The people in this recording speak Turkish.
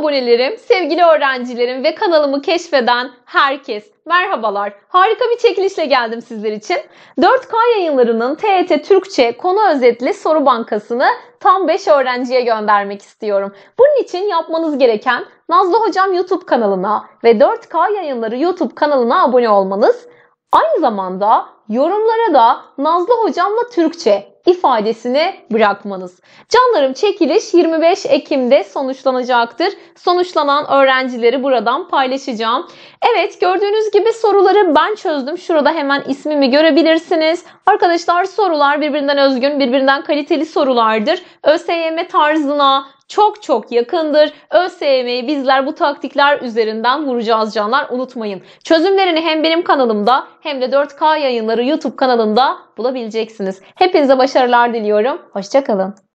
abonelerim, sevgili öğrencilerim ve kanalımı keşfeden herkes merhabalar. Harika bir çekilişle geldim sizler için. 4K yayınlarının TET e Türkçe konu özetli soru bankasını tam 5 öğrenciye göndermek istiyorum. Bunun için yapmanız gereken Nazlı Hocam YouTube kanalına ve 4K yayınları YouTube kanalına abone olmanız. Aynı zamanda yorumlara da Nazlı Hocamla Türkçe ifadesini bırakmanız. Canlarım çekiliş 25 Ekim'de sonuçlanacaktır. Sonuçlanan öğrencileri buradan paylaşacağım. Evet gördüğünüz gibi soruları ben çözdüm. Şurada hemen ismimi görebilirsiniz. Arkadaşlar sorular birbirinden özgün, birbirinden kaliteli sorulardır. ÖSYM tarzına, çok çok yakındır. ÖSYM'yi bizler bu taktikler üzerinden vuracağız canlar unutmayın. Çözümlerini hem benim kanalımda hem de 4K yayınları YouTube kanalında bulabileceksiniz. Hepinize başarılar diliyorum. Hoşçakalın.